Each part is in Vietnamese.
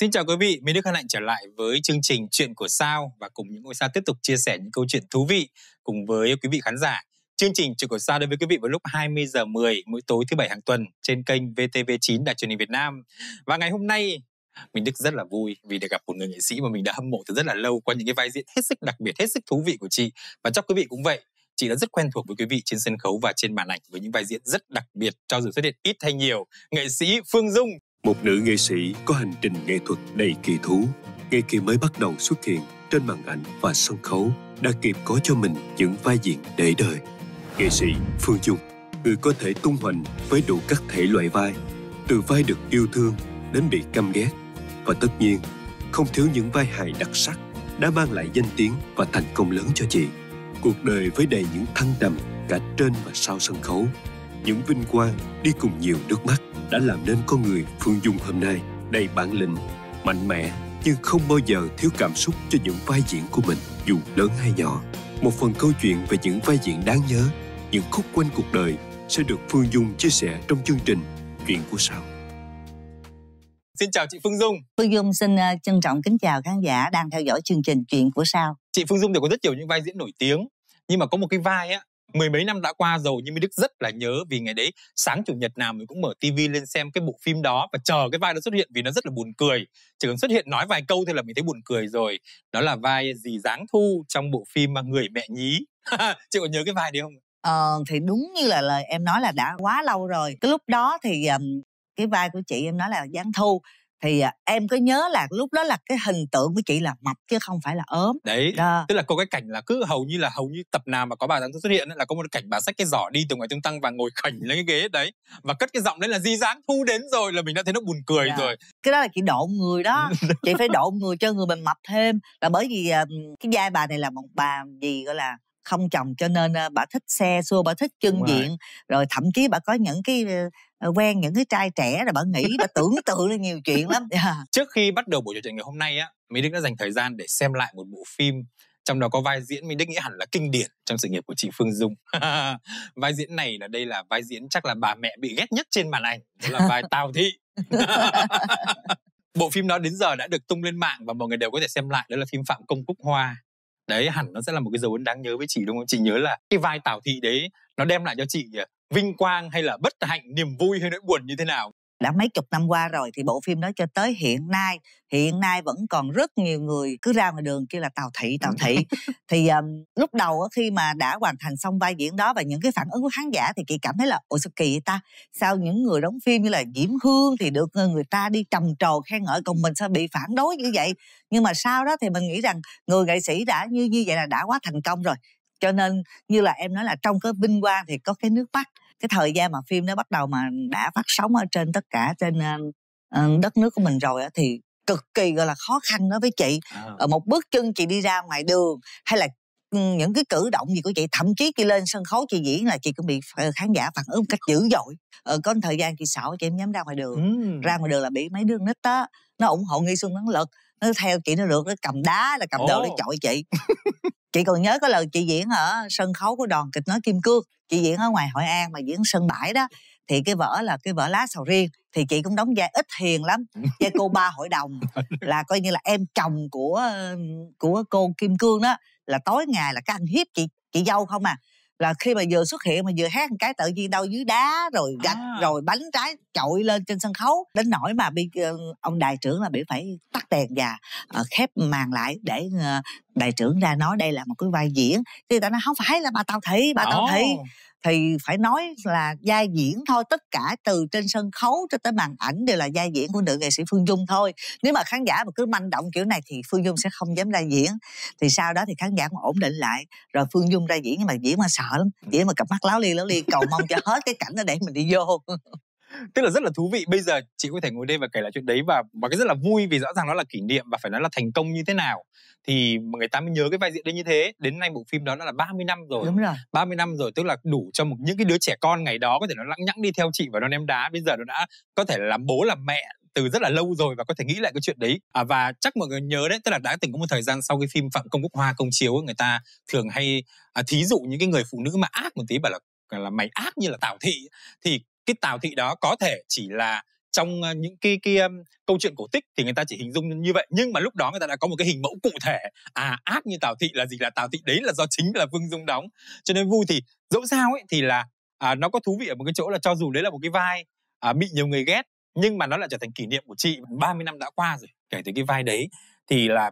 Xin chào quý vị, mình Đức hân hạnh trở lại với chương trình Chuyện của Sao và cùng những ngôi sao tiếp tục chia sẻ những câu chuyện thú vị cùng với quý vị khán giả. Chương trình Chuyện của Sao đến với quý vị vào lúc 20 giờ 10 mỗi tối thứ bảy hàng tuần trên kênh VTV9 Đài truyền hình Việt Nam. Và ngày hôm nay mình Đức rất là vui vì được gặp một người nghệ sĩ mà mình đã hâm mộ từ rất là lâu qua những cái vai diễn hết sức đặc biệt, hết sức thú vị của chị. Và chắc quý vị cũng vậy, chị đã rất quen thuộc với quý vị trên sân khấu và trên màn ảnh với những vai diễn rất đặc biệt cho dù xuất hiện ít hay nhiều nghệ sĩ phương dung một nữ nghệ sĩ có hành trình nghệ thuật đầy kỳ thú ngay khi mới bắt đầu xuất hiện trên màn ảnh và sân khấu đã kịp có cho mình những vai diễn để đời nghệ sĩ phương dung người có thể tung hoành với đủ các thể loại vai từ vai được yêu thương đến bị căm ghét và tất nhiên không thiếu những vai hài đặc sắc đã mang lại danh tiếng và thành công lớn cho chị cuộc đời với đầy những thăng trầm cả trên và sau sân khấu những vinh quang đi cùng nhiều nước mắt đã làm nên con người Phương Dung hôm nay đầy bản lĩnh, mạnh mẽ nhưng không bao giờ thiếu cảm xúc cho những vai diễn của mình dù lớn hay nhỏ. Một phần câu chuyện về những vai diễn đáng nhớ, những khúc quanh cuộc đời sẽ được Phương Dung chia sẻ trong chương trình Chuyện của Sao. Xin chào chị Phương Dung. Phương Dung xin uh, trân trọng kính chào khán giả đang theo dõi chương trình Chuyện của Sao. Chị Phương Dung thì có rất nhiều những vai diễn nổi tiếng, nhưng mà có một cái vai á mười mấy năm đã qua rồi nhưng mình đức rất là nhớ vì ngày đấy sáng chủ nhật nào mình cũng mở tivi lên xem cái bộ phim đó và chờ cái vai nó xuất hiện vì nó rất là buồn cười chỉ cần xuất hiện nói vài câu thôi là mình thấy buồn cười rồi đó là vai gì dáng thu trong bộ phim mà người mẹ nhí chị có nhớ cái vai đấy không ờ thì đúng như là lời em nói là đã quá lâu rồi cái lúc đó thì um, cái vai của chị em nói là giáng thu thì à, em cứ nhớ là lúc đó là cái hình tượng của chị là mập chứ không phải là ốm đấy đó. tức là có cái cảnh là cứ hầu như là hầu như tập nào mà có bà thắng xuất hiện là có một cảnh bà xách cái giỏ đi từ ngoài tương tăng và ngồi khỉnh lên cái ghế đấy và cất cái giọng đấy là di dáng thu đến rồi là mình đã thấy nó buồn cười yeah. Dạ. rồi cái đó là chị độ người đó chị phải độ người cho người mình mập thêm là bởi vì à, cái giai bà này là một bà gì gọi là không chồng cho nên à, bà thích xe xua bà thích chân diện rồi thậm chí bà có những cái Ờ, quen những cái trai trẻ rồi bạn nghĩ bạn tưởng tượng ra nhiều chuyện lắm trước khi bắt đầu buổi trò chuyện ngày hôm nay á mỹ đức đã dành thời gian để xem lại một bộ phim trong đó có vai diễn mình đích nghĩ hẳn là kinh điển trong sự nghiệp của chị Phương Dung. vai diễn này là đây là vai diễn chắc là bà mẹ bị ghét nhất trên màn ảnh, đó là vai Tào Thị. Bộ phim đó đến giờ đã được tung lên mạng và mọi người đều có thể xem lại, đó là phim Phạm Công Cúc Hoa. Đấy hẳn nó sẽ là một cái dấu ấn đáng nhớ với chị đúng không? Chị nhớ là cái vai Tào Thị đấy nó đem lại cho chị à, vinh quang hay là bất hạnh niềm vui hay nỗi buồn như thế nào đã mấy chục năm qua rồi thì bộ phim đó cho tới hiện nay hiện nay vẫn còn rất nhiều người cứ ra ngoài đường kêu là tàu thị tàu thị thì um, lúc đầu khi mà đã hoàn thành xong vai diễn đó và những cái phản ứng của khán giả thì chị cảm thấy là ôi sao kỳ ta sao những người đóng phim như là diễm hương thì được ờ, người ta đi trầm trồ khen ngợi còn mình sao bị phản đối như vậy nhưng mà sau đó thì mình nghĩ rằng người nghệ sĩ đã như như vậy là đã quá thành công rồi cho nên như là em nói là trong cái vinh quang thì có cái nước mắt cái thời gian mà phim nó bắt đầu mà đã phát sóng ở trên tất cả trên uh, đất nước của mình rồi đó, thì cực kỳ gọi là khó khăn đối với chị Ở à. ờ, một bước chân chị đi ra ngoài đường hay là ừ, những cái cử động gì của chị thậm chí khi lên sân khấu chị diễn là chị cũng bị khán giả phản ứng một cách dữ dội ờ, có một thời gian chị sợ chị em dám ra ngoài đường ừ. ra ngoài đường là bị mấy đứa nít á nó ủng hộ nghi xuân thắng lực nó theo chị nó được nó cầm đá là cầm đồ để chọi chị chị còn nhớ có lần chị diễn ở sân khấu của đoàn kịch nói kim cương chị diễn ở ngoài hội an mà diễn sân bãi đó thì cái vở là cái vở lá sầu riêng thì chị cũng đóng vai ít hiền lắm vai cô ba hội đồng là coi như là em chồng của của cô kim cương đó là tối ngày là cái ăn hiếp chị chị dâu không à là khi mà vừa xuất hiện mà vừa hát một cái tự nhiên đau dưới đá rồi à. gạch à. rồi bánh trái chọi lên trên sân khấu đến nỗi mà bị ờ, ông đại trưởng là bị phải tắt đèn và ờ, khép màn lại để ờ, đại trưởng ra nói đây là một cái vai diễn thì ta nói không phải là bà tao thị bà oh. tao thị thì phải nói là giai diễn thôi tất cả từ trên sân khấu cho tới màn ảnh đều là giai diễn của nữ nghệ sĩ phương dung thôi nếu mà khán giả mà cứ manh động kiểu này thì phương dung sẽ không dám ra diễn thì sau đó thì khán giả mà ổn định lại rồi phương dung ra diễn nhưng mà diễn mà sợ lắm ừ. diễn mà cặp mắt láo li láo li cầu mong cho hết cái cảnh đó để mình đi vô tức là rất là thú vị bây giờ chị có thể ngồi đây và kể lại chuyện đấy và và cái rất là vui vì rõ ràng nó là kỷ niệm và phải nói là thành công như thế nào thì người ta mới nhớ cái vai diễn đấy như thế đến nay bộ phim đó đã là 30 năm rồi đúng rồi 30 năm rồi tức là đủ cho một những cái đứa trẻ con ngày đó có thể nó lặng nhãng đi theo chị và nó ném đá bây giờ nó đã có thể là làm bố làm mẹ từ rất là lâu rồi và có thể nghĩ lại cái chuyện đấy à, và chắc mọi người nhớ đấy tức là đã từng có một thời gian sau cái phim phạm công quốc hoa công chiếu người ta thường hay à, thí dụ những cái người phụ nữ mà ác một tí bảo là là mày ác như là tảo thị thì cái tào thị đó có thể chỉ là trong ờ, những cái, cái um, câu chuyện cổ tích thì người ta chỉ hình dung như vậy nhưng mà lúc đó người ta đã có một cái hình mẫu cụ thể à ác như tào thị là gì là tào thị đấy là do chính là vương dung đóng cho nên vui thì dẫu sao ấy thì là à, nó có thú vị ở một cái chỗ là cho dù đấy là một cái vai à, bị nhiều người ghét nhưng mà nó lại trở thành kỷ niệm của chị 30 năm đã qua rồi kể từ cái vai đấy thì là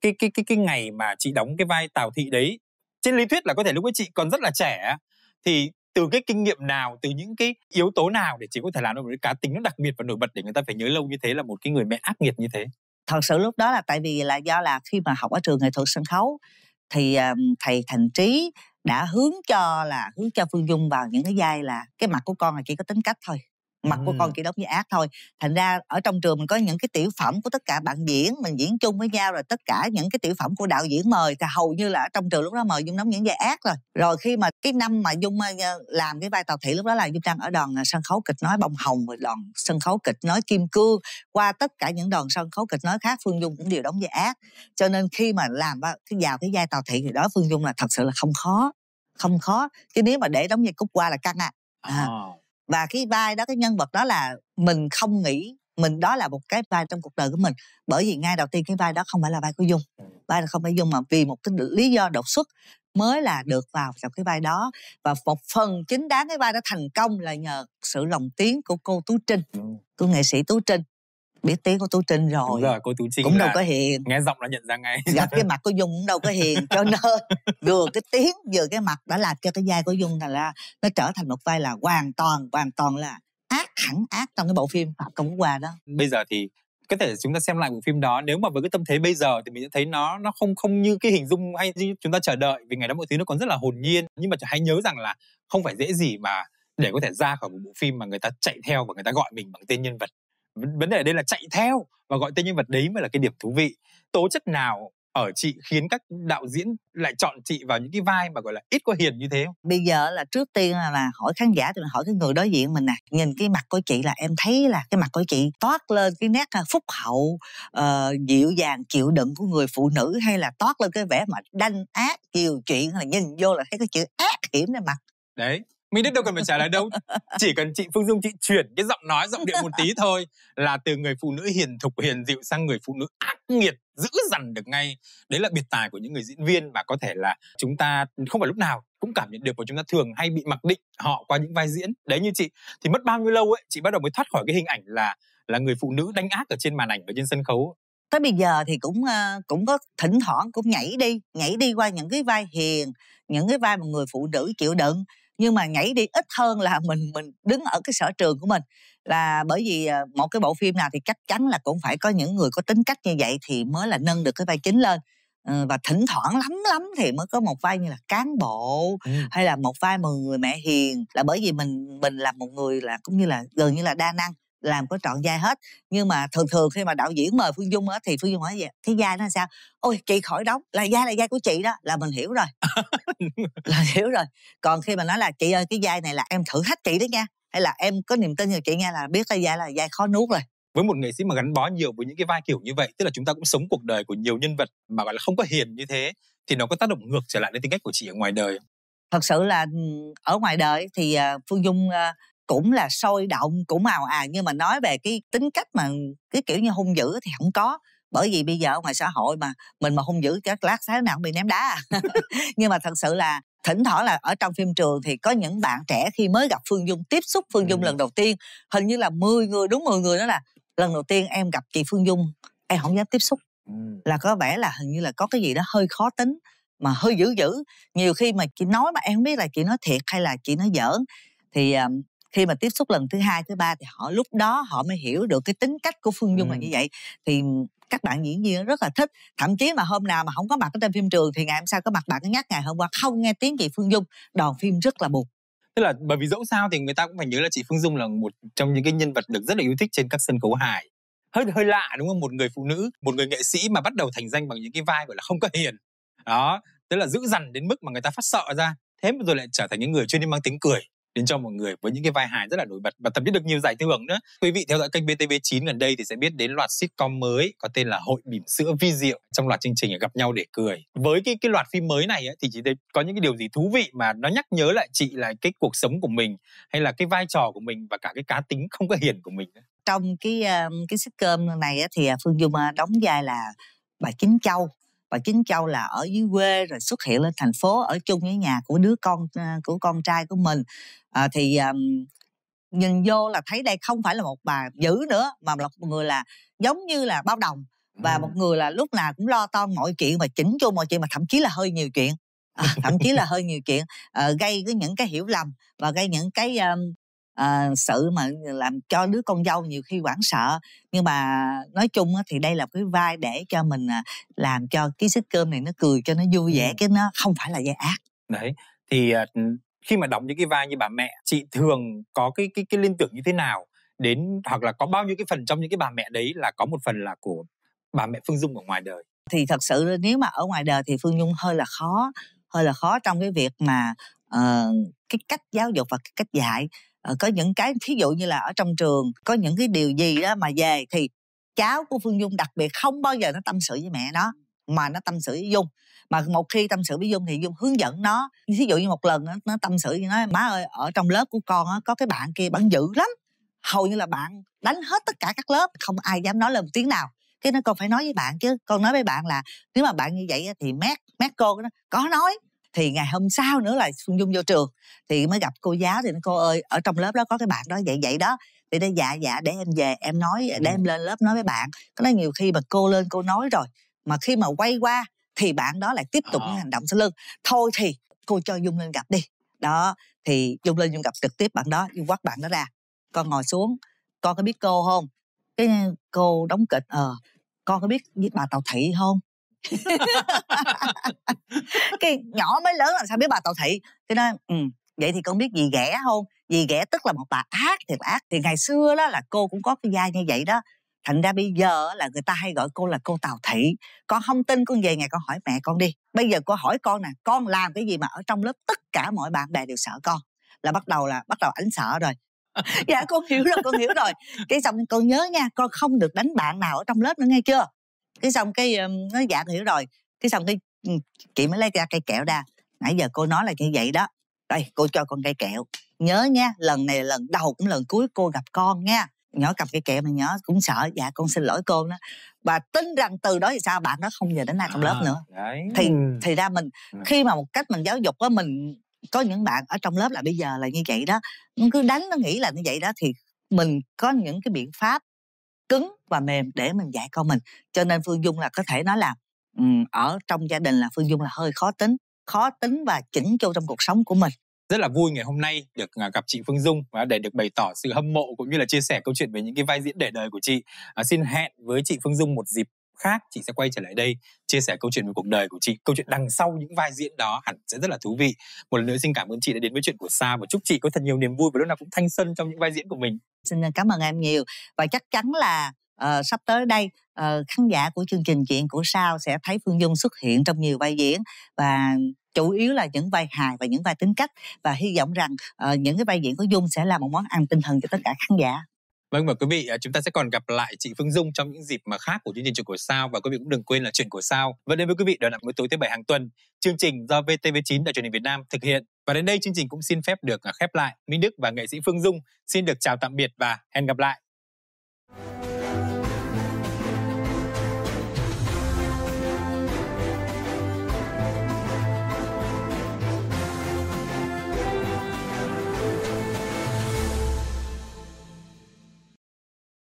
cái cái cái cái ngày mà chị đóng cái vai tào thị đấy trên lý thuyết là có thể lúc ấy chị còn rất là trẻ thì từ cái kinh nghiệm nào từ những cái yếu tố nào để chị có thể làm được cái cá tính nó đặc biệt và nổi bật để người ta phải nhớ lâu như thế là một cái người mẹ ác nghiệt như thế thật sự lúc đó là tại vì là do là khi mà học ở trường nghệ thuật sân khấu thì thầy thành trí đã hướng cho là hướng cho phương dung vào những cái vai là cái mặt của con là chỉ có tính cách thôi mặt của con chỉ đóng như ác thôi thành ra ở trong trường mình có những cái tiểu phẩm của tất cả bạn diễn mình diễn chung với nhau rồi tất cả những cái tiểu phẩm của đạo diễn mời thì hầu như là ở trong trường lúc đó mời dung đóng những vai ác rồi rồi khi mà cái năm mà dung ờ, ờ, làm cái vai tàu thị lúc đó là dung đang ở đoàn ờ, sân khấu kịch nói bông hồng rồi đoàn sân khấu kịch nói kim cương qua tất cả những đoàn sân khấu kịch nói khác phương dung cũng đều đóng vai ác cho nên khi mà làm cái vào cái vai tàu thị thì đó phương dung là thật sự là không khó không khó chứ nếu mà để đóng vai cúc qua là căng à, à. à và cái vai đó cái nhân vật đó là mình không nghĩ mình đó là một cái vai trong cuộc đời của mình bởi vì ngay đầu tiên cái vai đó không phải là vai của dung ừ. vai là không phải dung mà vì một cái lý do đột xuất mới là được vào trong cái vai đó và một phần chính đáng cái vai đó thành công là nhờ sự lòng tiếng của cô tú trinh ừ. của nghệ sĩ tú trinh biết tiếng của tú trinh rồi Đúng rồi cô tú trinh cũng đâu có hiền nghe giọng là nhận ra ngay gặp dạ, cái mặt của dung cũng đâu có hiền cho nên vừa cái tiếng vừa cái mặt đã làm cho cái vai của dung là ra nó trở thành một vai là hoàn toàn hoàn toàn là ác hẳn ác trong cái bộ phim phạm à, công quốc hòa đó bây giờ thì có thể chúng ta xem lại bộ phim đó nếu mà với cái tâm thế bây giờ thì mình sẽ thấy nó nó không không như cái hình dung hay như chúng ta chờ đợi vì ngày đó mọi thứ nó còn rất là hồn nhiên nhưng mà hãy nhớ rằng là không phải dễ gì mà để có thể ra khỏi một bộ phim mà người ta chạy theo và người ta gọi mình bằng tên nhân vật vấn đề ở đây là chạy theo và gọi tên nhân vật đấy mới là cái điểm thú vị tố chất nào ở chị khiến các đạo diễn lại chọn chị vào những cái vai mà gọi là ít có hiền như thế Bây giờ là trước tiên là, là hỏi khán giả thì là hỏi cái người đối diện mình nè nhìn cái mặt của chị là em thấy là cái mặt của chị toát lên cái nét phúc hậu uh, dịu dàng chịu đựng của người phụ nữ hay là toát lên cái vẻ mà đanh ác nhiều chuyện là nhìn vô là thấy cái chữ ác hiểm trên mặt đấy minute đâu cần phải trả lời đâu chỉ cần chị phương dung chị chuyển cái giọng nói giọng điệu một tí thôi là từ người phụ nữ hiền thục hiền dịu sang người phụ nữ ác nghiệt dữ dằn được ngay đấy là biệt tài của những người diễn viên và có thể là chúng ta không phải lúc nào cũng cảm nhận được và chúng ta thường hay bị mặc định họ qua những vai diễn đấy như chị thì mất bao nhiêu lâu ấy chị bắt đầu mới thoát khỏi cái hình ảnh là là người phụ nữ đánh ác ở trên màn ảnh và trên sân khấu tới bây giờ thì cũng ờ, cũng có thỉnh thoảng cũng nhảy đi nhảy đi qua những cái vai hiền những cái vai mà người phụ nữ chịu đựng nhưng mà nhảy đi ít hơn là mình mình đứng ở cái sở trường của mình là bởi vì ờ, một cái bộ phim nào thì chắc chắn là cũng phải có những người có tính cách như vậy thì mới là nâng được cái vai chính lên ờ, và thỉnh thoảng lắm lắm thì mới có một vai như là cán bộ ừ. hay là một vai một người mẹ hiền là bởi vì mình mình là một người là cũng như là gần như là đa năng làm có trọn vai hết nhưng mà thường thường khi mà đạo diễn mời phương dung á thì phương dung hỏi vậy cái vai nó sao ôi chị khỏi đóng là vai là vai của chị đó là mình hiểu rồi là hiểu rồi còn khi mà nói là chị ơi cái vai này là em thử thách chị đó nha hay là em có niềm tin vào chị nghe là biết cái vai là vai khó nuốt rồi với một nghệ sĩ mà gắn bó nhiều với những cái vai kiểu như vậy tức là chúng ta cũng sống cuộc đời của nhiều nhân vật mà gọi là không có hiền như thế thì nó có tác động ngược trở lại đến tính cách của chị ở ngoài đời thật sự là ở ngoài đời thì à, phương dung à, cũng là sôi động cũng ào ào nhưng mà nói về cái tính cách mà cái kiểu như hung dữ thì không có bởi vì bây giờ ngoài xã hội mà mình mà hung dữ các lát sáng nào cũng bị ném đá à. nhưng mà thật sự là thỉnh thoảng là ở trong phim trường thì có những bạn trẻ khi mới gặp Phương Dung tiếp xúc Phương Dung ừ. lần đầu tiên hình như là 10 người đúng 10 người đó là lần đầu tiên em gặp chị Phương Dung em không dám tiếp xúc ừ. là có vẻ là hình như là có cái gì đó hơi khó tính mà hơi dữ dữ nhiều khi mà chị nói mà em không biết là chị nói thiệt hay là chị nói giỡn thì um, khi mà tiếp xúc lần thứ hai thứ ba thì họ lúc đó họ mới hiểu được cái tính cách của phương dung ừ. là như vậy thì các bạn diễn viên rất là thích thậm chí mà hôm nào mà không có mặt ở trên phim trường thì ngày hôm sau có mặt bạn nhắc ngày hôm qua không nghe tiếng chị phương dung đoàn phim rất là buồn tức là bởi vì dẫu sao thì người ta cũng phải nhớ là chị Phương Dung là một trong những cái nhân vật được rất là yêu thích trên các sân khấu hài hơi hơi lạ đúng không một người phụ nữ một người nghệ sĩ mà bắt đầu thành danh bằng những cái vai gọi là không có hiền đó tức là dữ dằn đến mức mà người ta phát sợ ra thế mà rồi lại trở thành những người chuyên đi mang tiếng cười đến cho mọi người với những cái vai hài rất là nổi bật và thậm chí được nhiều giải thưởng nữa. Quý vị theo dõi kênh BTV9 gần đây thì sẽ biết đến loạt sitcom mới có tên là Hội bỉm sữa vi diệu trong loạt chương trình gặp nhau để cười. Với cái cái loạt phim mới này ấy, thì chị thấy có những cái điều gì thú vị mà nó nhắc nhớ lại chị là cái cuộc sống của mình hay là cái vai trò của mình và cả cái cá tính không có hiền của mình. Trong cái ờ, cái sitcom này thì à, Phương Dung ờ, đóng vai là bà Chính Châu và chính châu là ở dưới quê rồi xuất hiện lên thành phố ở chung với nhà của đứa con ờ, của con trai của mình à, thì um, nhìn vô là thấy đây không phải là một bà dữ nữa mà là một người là giống như là bao đồng và ừ. một người là lúc nào cũng lo toan mọi chuyện và chỉnh chu mọi chuyện mà thậm chí là hơi nhiều chuyện à, thậm chí là hơi nhiều chuyện à, gây cái những cái hiểu lầm và gây những cái um, uh, sự mà làm cho đứa con dâu nhiều khi hoảng sợ nhưng mà nói chung thì đây là cái vai để cho mình à, làm cho cái cơm này nó cười cho nó vui vẻ cái nó không phải là dây ác đấy thì à, khi mà đóng những cái vai như bà mẹ chị thường có cái cái cái liên tưởng như thế nào đến hoặc là có bao nhiêu cái phần trong những cái bà mẹ đấy là có một phần là của bà mẹ Phương Dung ở ngoài đời thì thật sự nếu mà ở ngoài đời thì Phương Dung hơi là khó hơi là khó trong cái việc mà uh, cái cách giáo dục và cái cách dạy Ờ, có những cái thí dụ như là ở trong trường có những cái điều gì đó mà về thì cháu của phương dung đặc biệt không bao giờ nó tâm sự với mẹ nó mà nó tâm sự với dung mà một khi tâm sự với dung thì dung hướng dẫn nó thí dụ như một lần nó, nó tâm sự với nó má ơi ở trong lớp của con có cái bạn kia bạn dữ lắm hầu như là bạn đánh hết tất cả các lớp không ai dám nói lên một tiếng nào cái nó con phải nói với bạn chứ con nói với bạn là nếu mà bạn như vậy thì mét mét cô nó có nói thì ngày hôm sau nữa là phương dung vô trường thì mới gặp cô giáo thì nói, cô ơi ở trong lớp đó có cái bạn đó vậy vậy đó thì nó dạ dạ để em về em nói ừ. để em lên lớp nói với bạn có nói nhiều khi mà cô lên cô nói rồi mà khi mà quay qua thì bạn đó lại tiếp tục à. hành động sau lưng thôi thì cô cho dung lên gặp đi đó thì dung lên dung gặp trực tiếp bạn đó dung quát bạn đó ra con ngồi xuống con có biết cô không cái cô đóng kịch ờ à, con có biết biết bà tàu thị không cái nhỏ mới lớn làm sao biết bà tàu thị thế nên ừ vậy thì con biết gì ghẻ không gì ghẻ tức là một bà ác thiệt ác thì ngày xưa đó là cô cũng có cái da như vậy đó thành ra bây giờ là người ta hay gọi cô là cô tào thị con không tin con về ngày con hỏi mẹ con đi bây giờ cô hỏi con nè con làm cái gì mà ở trong lớp tất cả mọi bạn bè đều sợ con là bắt đầu là bắt đầu ảnh sợ rồi dạ con hiểu rồi con hiểu rồi cái xong con nhớ nha con không được đánh bạn nào ở trong lớp nữa nghe chưa cái xong cái nó dạ hiểu rồi cái xong cái chị mới lấy ra cây kẹo ra nãy giờ cô nói là như vậy đó đây cô cho con cây kẹo nhớ nha lần này lần đầu cũng lần cuối cô gặp con nha nhỏ cầm cây kẹo mà nhỏ cũng sợ dạ con xin lỗi cô đó và tin rằng từ đó thì sao bạn đó không giờ đến nay trong lớp à, nữa đấy. thì thì ra mình ờ. khi mà một cách mình giáo dục á mình có những bạn ở trong lớp là bây giờ là như vậy đó cứ đánh nó nghĩ là như vậy đó thì mình có những cái biện pháp cứng và mềm để mình dạy con mình cho nên phương dung là có thể nói là ở trong gia đình là phương dung là hơi khó tính khó tính và chỉnh chu trong cuộc sống của mình rất là vui ngày hôm nay được à, gặp chị Phương Dung và để được bày tỏ sự hâm mộ cũng như là chia sẻ câu chuyện về những cái vai diễn để đời của chị. À, xin hẹn với chị Phương Dung một dịp khác chị sẽ quay trở lại đây chia sẻ câu chuyện về cuộc đời của chị câu chuyện đằng sau những vai diễn đó hẳn sẽ rất là thú vị một lần nữa xin cảm ơn chị đã đến với chuyện của sa và chúc chị có thật nhiều niềm vui và lúc nào cũng thanh xuân trong những vai diễn của mình xin cảm ơn em nhiều và chắc chắn là uh, sắp tới đây uh, khán giả của chương trình chuyện của sao sẽ thấy phương dung xuất hiện trong nhiều vai diễn và chủ yếu là những vai hài và những vai tính cách và hy vọng rằng uh, những cái vai diễn của dung sẽ là một món ăn tinh thần cho tất cả khán giả Vâng và quý vị, à, chúng ta sẽ còn gặp lại chị Phương Dung trong những dịp mà khác của chương trình Chuyện của Sao và quý vị cũng đừng quên là Chuyện của Sao và đến với quý vị đó là mỗi tối thứ bảy hàng tuần chương trình do VTV9 Đài truyền hình Việt Nam thực hiện và đến đây chương trình cũng xin phép được à, khép lại. Minh Đức và nghệ sĩ Phương Dung xin được chào tạm biệt và hẹn gặp lại.